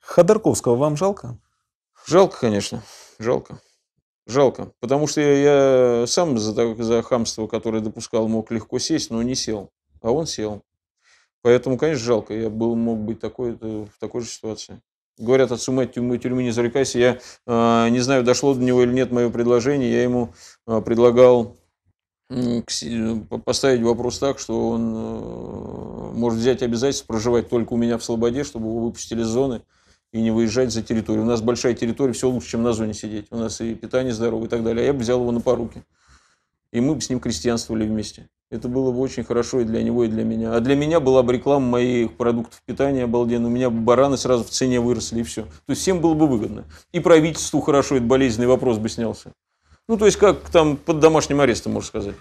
Ходорковского вам жалко? Жалко, конечно, жалко. Жалко, потому что я, я сам за, за хамство, которое допускал, мог легко сесть, но не сел, а он сел. Поэтому, конечно, жалко, я был, мог быть такой, э, в такой же ситуации. Говорят, от сумы тюрьмы, не зарекайся. Я э, не знаю, дошло до него или нет мое предложение. Я ему э, предлагал э, поставить вопрос так, что он э, может взять обязательство проживать только у меня в Слободе, чтобы его выпустили из зоны и не выезжать за территорию. У нас большая территория, все лучше, чем на зоне сидеть. У нас и питание здоровое и так далее. А я бы взял его на поруки. И мы бы с ним крестьянствовали вместе. Это было бы очень хорошо и для него, и для меня. А для меня была бы реклама моих продуктов питания обалденно. У меня бы бараны сразу в цене выросли, и все. То есть всем было бы выгодно. И правительству хорошо, этот болезненный вопрос бы снялся. Ну, то есть как там под домашним арестом, можно сказать.